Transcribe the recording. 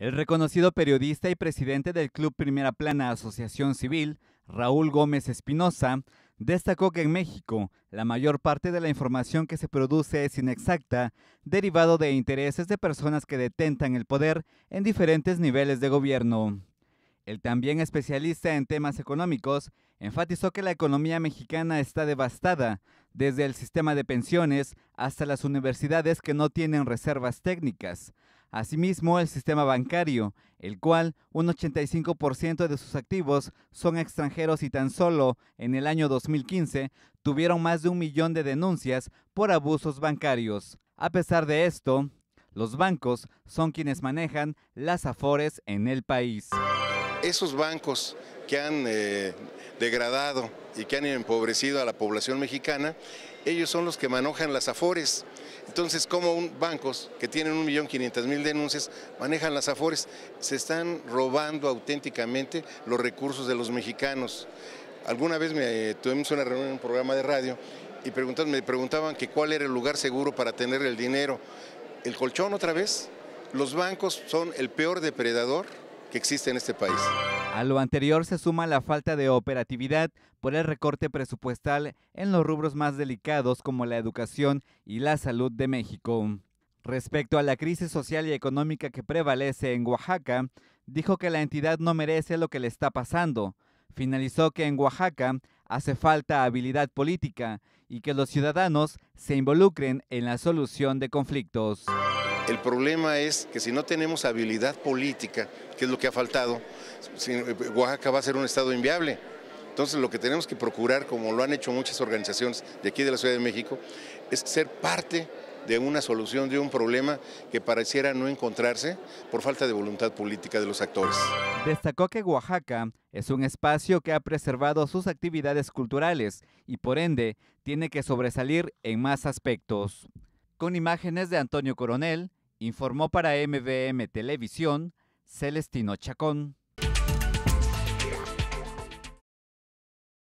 El reconocido periodista y presidente del Club Primera Plana Asociación Civil, Raúl Gómez Espinosa, destacó que en México la mayor parte de la información que se produce es inexacta, derivado de intereses de personas que detentan el poder en diferentes niveles de gobierno. El también especialista en temas económicos enfatizó que la economía mexicana está devastada, desde el sistema de pensiones hasta las universidades que no tienen reservas técnicas, Asimismo, el sistema bancario, el cual un 85% de sus activos son extranjeros y tan solo en el año 2015 tuvieron más de un millón de denuncias por abusos bancarios. A pesar de esto, los bancos son quienes manejan las afores en el país. Esos bancos que han eh, degradado y que han empobrecido a la población mexicana, ellos son los que manejan las afores. Entonces, como bancos que tienen 1.500.000 denuncias manejan las afores? Se están robando auténticamente los recursos de los mexicanos. Alguna vez eh, tuvimos una reunión en un programa de radio y me preguntaban que cuál era el lugar seguro para tener el dinero. ¿El colchón otra vez? Los bancos son el peor depredador que existe en este país. A lo anterior se suma la falta de operatividad por el recorte presupuestal en los rubros más delicados como la educación y la salud de México. Respecto a la crisis social y económica que prevalece en Oaxaca, dijo que la entidad no merece lo que le está pasando. Finalizó que en Oaxaca hace falta habilidad política y que los ciudadanos se involucren en la solución de conflictos. El problema es que si no tenemos habilidad política, que es lo que ha faltado, eh, Oaxaca va a ser un estado inviable. Entonces lo que tenemos que procurar, como lo han hecho muchas organizaciones de aquí de la Ciudad de México, es ser parte de una solución de un problema que pareciera no encontrarse por falta de voluntad política de los actores. Destacó que Oaxaca es un espacio que ha preservado sus actividades culturales y por ende tiene que sobresalir en más aspectos. Con imágenes de Antonio Coronel, Informó para MVM Televisión Celestino Chacón.